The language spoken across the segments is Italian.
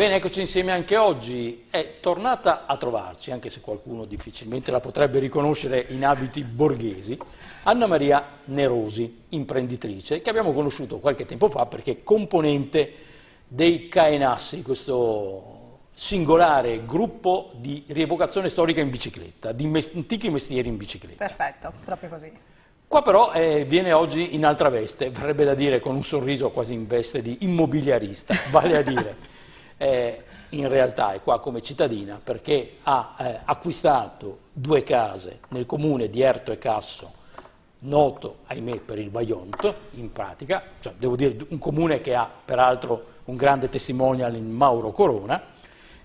Bene, eccoci insieme anche oggi. È tornata a trovarci, anche se qualcuno difficilmente la potrebbe riconoscere in abiti borghesi, Anna Maria Nerosi, imprenditrice, che abbiamo conosciuto qualche tempo fa perché è componente dei Caenassi, questo singolare gruppo di rievocazione storica in bicicletta, di mes antichi mestieri in bicicletta. Perfetto, proprio così. Qua però eh, viene oggi in altra veste, verrebbe da dire con un sorriso quasi in veste di immobiliarista, vale a dire... eh, in realtà è qua come cittadina perché ha eh, acquistato due case nel comune di Erto e Casso, noto ahimè per il Vajont, in pratica, cioè, devo dire un comune che ha peraltro un grande testimonial in Mauro Corona,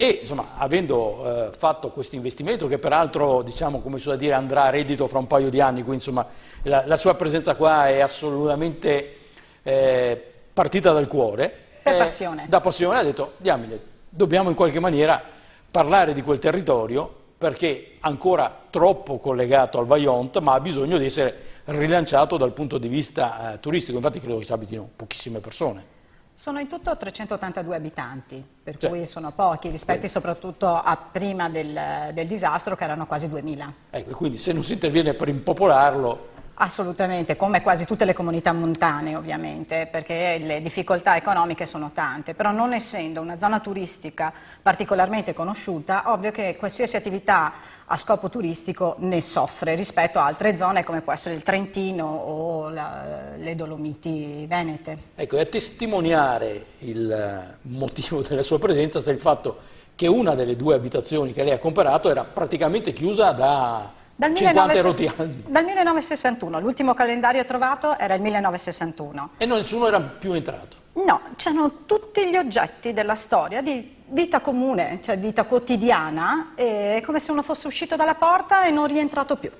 e insomma, avendo eh, fatto questo investimento, che peraltro diciamo, dire, andrà a reddito fra un paio di anni, quindi insomma, la, la, sua presenza qua è assolutamente eh, partita dal cuore, da eh, passione. Da passione ha detto, diamine, dobbiamo in qualche maniera parlare di quel territorio perché ancora troppo collegato al Vajont, ma ha bisogno di essere rilanciato dal punto di vista eh, turistico. Infatti credo che ci abitino pochissime persone. Sono in tutto 382 abitanti, per cioè, cui sono pochi, rispetto sì. soprattutto a prima del, del, disastro che erano quasi 2000. Ecco, quindi se non si interviene per impopolarlo... Assolutamente, come quasi tutte le comunità montane ovviamente, perché le difficoltà economiche sono tante, però non essendo una zona turistica particolarmente conosciuta, ovvio che qualsiasi attività a scopo turistico ne soffre rispetto a altre zone come può essere il Trentino o la, le Dolomiti venete. Ecco, e a testimoniare il eh, motivo della sua presenza sta il fatto che una delle due abitazioni che lei ha comparato era praticamente chiusa da dal, 19... dal 1961, l'ultimo calendario trovato era il 1961. E nessuno era più entrato? No, c'erano tutti gli oggetti della storia di vita comune, cioè vita quotidiana, è come se uno fosse uscito dalla porta e non rientrato più.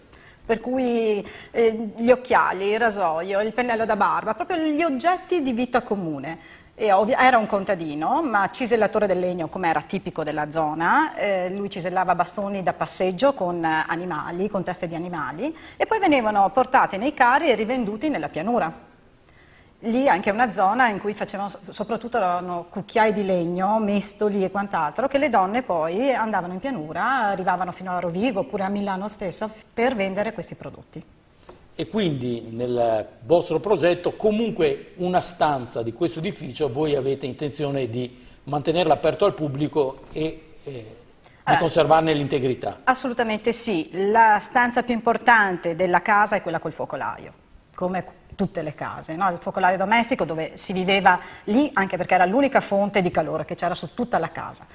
Per cui eh, gli occhiali, il rasoio, il pennello da barba, proprio gli oggetti di vita comune era un contadino, ma cisellatore del legno, come era tipico della zona. Eh, lui cisellava bastoni da passeggio con animali, con teste di animali, e poi venivano portati nei carri e rivenduti nella pianura. Lì anche una zona in cui facevano, soprattutto erano cucchiai di legno, mestoli e quant'altro, che le donne poi andavano in pianura, arrivavano fino a Rovigo oppure a Milano stesso per vendere questi prodotti e quindi nel vostro progetto comunque una stanza di questo edificio voi avete intenzione di mantenerla aperta al pubblico e eh, di conservarne l'integrità? Assolutamente sì, la stanza più importante della casa è quella col focolaio, come tutte le case, no? il focolaio domestico dove si viveva lì anche perché era l'unica fonte di calore che c'era su tutta la casa.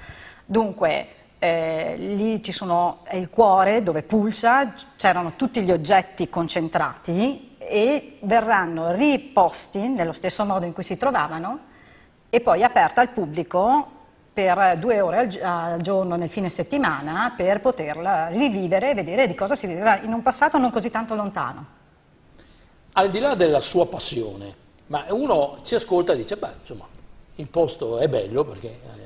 Dunque eh, lì sono, è il cuore dove pulsa, c'erano tutti gli oggetti concentrati e verranno riposti nello stesso modo in cui si trovavano e poi aperta al pubblico per due ore al, al giorno nel fine settimana per poterla rivivere e vedere di cosa si viveva in un passato non così tanto lontano. Al di là della sua passione, ma uno ci ascolta e dice, beh, insomma, il posto è bello perché eh,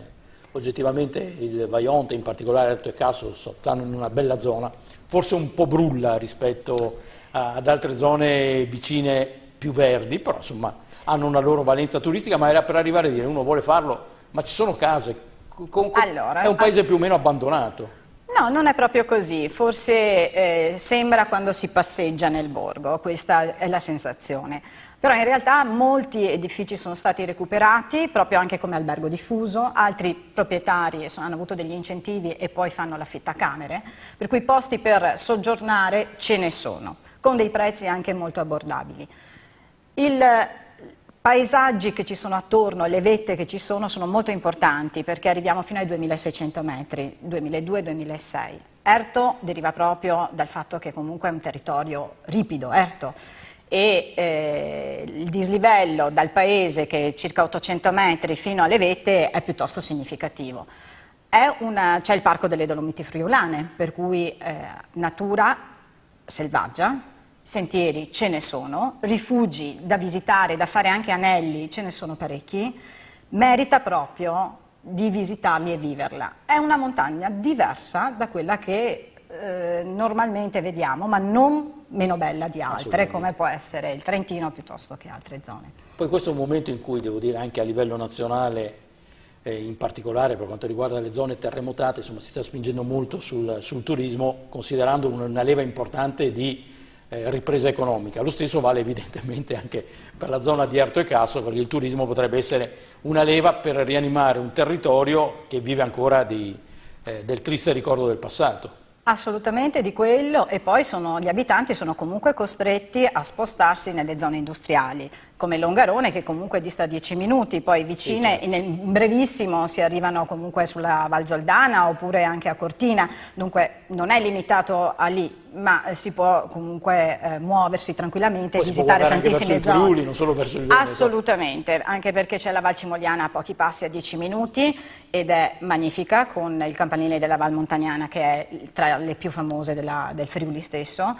oggettivamente il Vaionte, in particolare Alto e Casso, stanno in una bella zona, forse un po' brulla rispetto a, ad altre zone vicine più verdi, però insomma hanno una loro valenza turistica, ma era per arrivare a dire uno vuole farlo, ma ci sono case, con, con, allora, è un paese ah. più o meno abbandonato. No, non è proprio così, forse eh, sembra quando si passeggia nel borgo, questa è la sensazione. Però in realtà molti edifici sono stati recuperati, proprio anche come albergo diffuso, altri proprietari sono, hanno avuto degli incentivi e poi fanno l'affittacamere, per cui posti per soggiornare ce ne sono, con dei prezzi anche molto abbordabili. I paesaggi che ci sono attorno, le vette che ci sono, sono molto importanti perché arriviamo fino ai 2600 metri, 2002-2006. Erto deriva proprio dal fatto che comunque è un territorio ripido, Erto e eh, il dislivello dal paese che è circa 800 metri fino alle vette è piuttosto significativo. C'è il Parco delle Dolomiti Friulane, per cui eh, natura selvaggia, sentieri ce ne sono, rifugi da visitare, da fare anche anelli ce ne sono parecchi, merita proprio di visitarli e viverla. È una montagna diversa da quella che eh, normalmente vediamo, ma non meno bella di altre, come può essere il Trentino piuttosto che altre zone. Poi questo è un momento in cui, devo dire, anche a livello nazionale, eh, in particolare per quanto riguarda le zone terremotate, insomma, si sta spingendo molto sul, sul turismo, considerando una leva importante di eh, ripresa economica. Lo stesso vale evidentemente anche per la zona di Erto e Casso, perché il turismo potrebbe essere una leva per rianimare un territorio che vive ancora di, eh, del triste ricordo del passato. Assolutamente di quello e poi sono, gli abitanti sono comunque costretti a spostarsi nelle zone industriali come Longarone che comunque dista 10 minuti, poi vicine, sì, certo. in brevissimo si arrivano comunque sulla Val Zoldana oppure anche a Cortina, dunque non è limitato a lì, ma si può comunque eh, muoversi tranquillamente e visitare tantissime zone. Friuli, non solo verso il Veneto. Assolutamente, anche perché c'è la Val Cimogliana a pochi passi, a 10 minuti ed è magnifica con il campanile della Val Montagnana che è tra le più famose della, del Friuli stesso.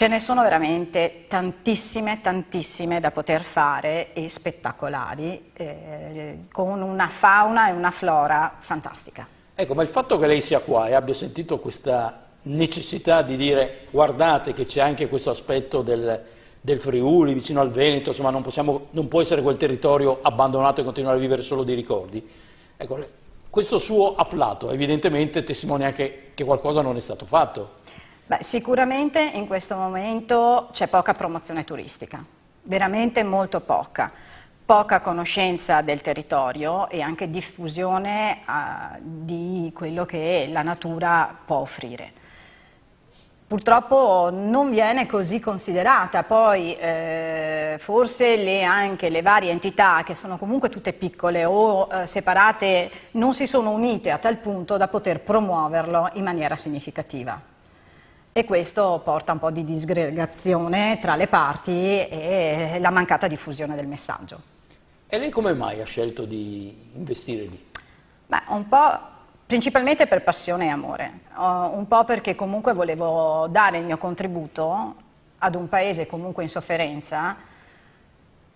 Ce ne sono veramente tantissime, tantissime da poter fare e spettacolari, eh, con una fauna e una flora fantastica. Ecco, ma il fatto che lei sia qua e abbia sentito questa necessità di dire guardate che c'è anche questo aspetto del, del Friuli, vicino al Veneto, insomma non, possiamo, non, può essere quel territorio abbandonato e continuare a vivere solo di ricordi. Ecco, questo suo afflato evidentemente testimonia anche che qualcosa non è stato fatto. Beh, sicuramente in questo momento c'è poca promozione turistica, veramente molto poca, poca conoscenza del territorio e anche diffusione uh, di quello che la natura può offrire. Purtroppo non viene così considerata, poi eh, forse le, anche le varie entità che sono comunque tutte piccole o eh, separate non si sono unite a tal punto da poter promuoverlo in maniera significativa e questo porta un po' di disgregazione tra le parti e la mancata diffusione del messaggio. E lei come mai ha scelto di investire lì? Beh, un po' principalmente per passione e amore, un po' perché comunque volevo dare il mio contributo ad un paese comunque in sofferenza,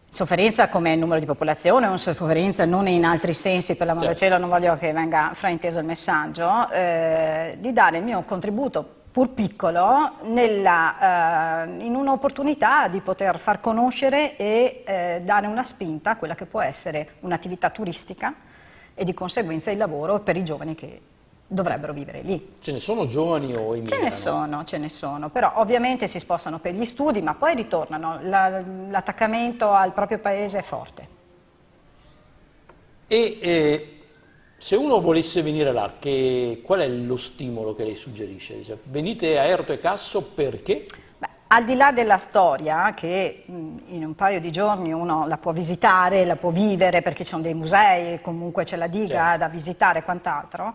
sofferenza come numero di popolazione, non sofferenza non in altri sensi, per l'amore certo. del cielo non voglio che venga frainteso il messaggio, eh, di dare il mio contributo pur piccolo, nella, eh, in un'opportunità di poter far conoscere e eh, dare una spinta a quella che può essere un'attività turistica e di conseguenza il lavoro per i giovani che dovrebbero vivere lì. Ce ne sono giovani o immigrano? Ce ne sono, ce ne sono, però ovviamente si spostano per gli studi ma poi ritornano, l'attaccamento al proprio paese è forte. E, eh... Se uno volesse venire là, che, qual è lo stimolo che lei suggerisce? Dice, venite a Erto e Casso perché? Beh, al di là della storia, che mm, in un paio di giorni uno la può visitare, la può vivere perché ci sono dei musei, comunque c'è la diga certo. da visitare e quant'altro,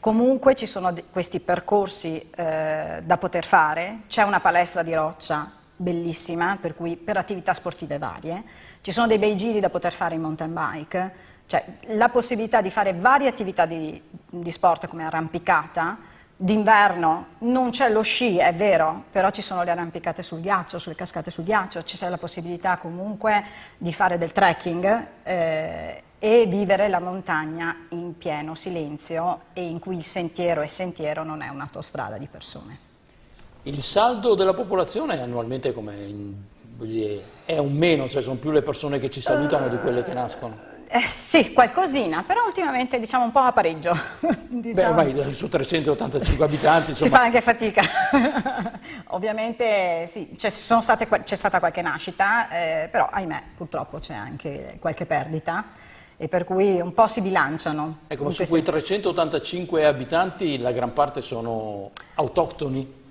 comunque ci sono questi percorsi eh, da poter fare, c'è una palestra di roccia bellissima per, cui, per attività sportive varie, ci sono dei bei giri da poter fare in mountain bike, cioè, la possibilità di fare varie attività di, di sport come arrampicata, d'inverno non c'è lo sci, è vero, però ci sono le arrampicate sul ghiaccio, sulle cascate sul ghiaccio, c'è la possibilità comunque di fare del trekking eh, e vivere la montagna in pieno silenzio e in cui il sentiero è sentiero, non è un'autostrada di persone. Il saldo della popolazione annualmente è, è un meno, cioè sono più le persone che ci salutano di quelle che nascono. Eh, sì, qualcosina, però ultimamente diciamo un po' a pareggio. diciamo. Beh, ormai su 385 abitanti insomma. si fa anche fatica. Ovviamente sì, cioè, c'è, stata qualche nascita, eh, però ahimè purtroppo c'è anche qualche perdita e per cui un po' si bilanciano. Ecco, ma su questi... quei 385 abitanti la gran parte sono autoctoni?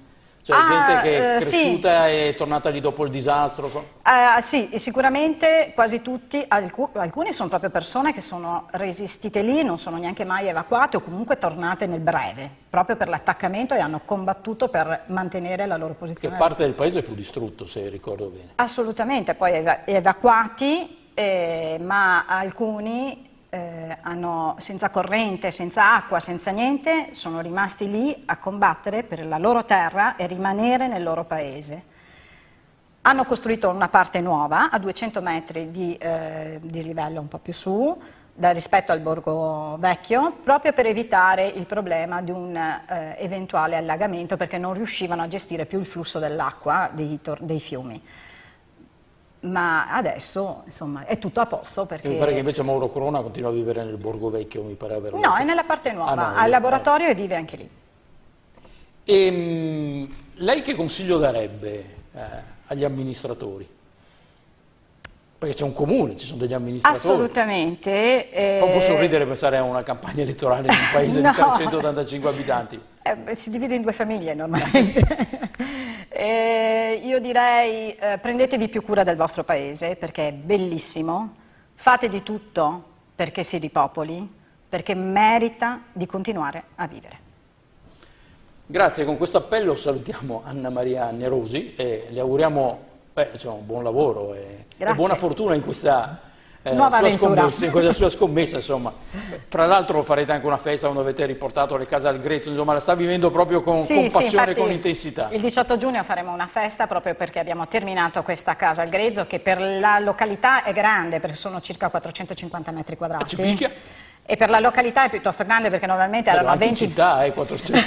Cioè ah, gente che è eh, cresciuta sì. e è tornata lì dopo il disastro? Uh, sì, sicuramente quasi tutti, alc alcuni sono proprio persone che sono resistite lì, non sono neanche mai evacuate o comunque tornate nel breve, proprio per l'attaccamento e hanno combattuto per mantenere la loro posizione. Che parte del paese fu distrutto, se ricordo bene. Assolutamente, poi ev evacuati, eh, ma alcuni hanno, senza corrente, senza acqua, senza niente, sono rimasti lì a combattere per la loro terra e rimanere nel loro paese. Hanno costruito una parte nuova a 200 metri di eh, dislivello un po' più su, da, rispetto al borgo vecchio, proprio per evitare il problema di un eh, eventuale allagamento perché non riuscivano a gestire più il flusso dell'acqua dei, dei fiumi ma adesso insomma, è tutto a posto perché... Mi pare che invece Mauro Corona continua a vivere nel Borgo Vecchio, mi pare aver No, è nella parte nuova, ah, no, al laboratorio eh. e vive anche lì. E, ehm, lei che consiglio darebbe eh, agli amministratori? perché c'è un comune, ci sono degli amministratori. Assolutamente. Eh... eh Proprio sorridere pensare a una campagna elettorale in un paese no. di 385 abitanti. Eh, si divide in due famiglie normalmente. eh, io direi eh, prendetevi più cura del vostro paese perché è bellissimo, fate di tutto perché si ripopoli, perché merita di continuare a vivere. Grazie, con questo appello salutiamo Anna Maria Nerosi e le auguriamo Beh, insomma, buon lavoro e, e buona fortuna in questa... Eh, sua scommessa, in questa sua scommessa, insomma. Tra l'altro farete anche una festa quando avete riportato le case al Grezzo, insomma, la sta vivendo proprio con, sì, con passione e sì, con intensità. Il 18 giugno faremo una festa proprio perché abbiamo terminato questa casa al Grezzo che per la località è grande, perché sono circa 450 metri quadrati. Ah, ci picchia? E per la località è piuttosto grande perché normalmente Però erano 20... città, eh, 400,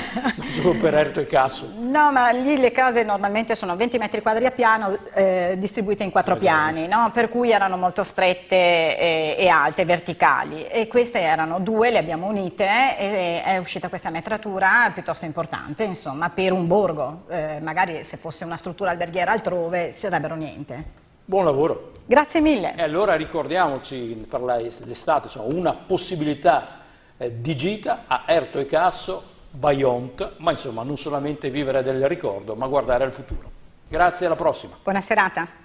solo per Erto e Casso. No, ma lì le case normalmente sono 20 metri quadri a piano, eh, distribuite in quattro sì, esatto. piani, no? per cui erano molto strette e, eh, e, alte, verticali. E queste erano due, le abbiamo unite e è uscita questa metratura piuttosto importante, insomma, per un borgo. Eh, magari se fosse una struttura alberghiera altrove sarebbero niente. Buon lavoro. Grazie mille. E allora ricordiamoci per l'estate una possibilità eh, di gita a Erto e Casso, Bayont, ma insomma non solamente vivere del ricordo, ma guardare al futuro. Grazie, alla prossima. Buona serata.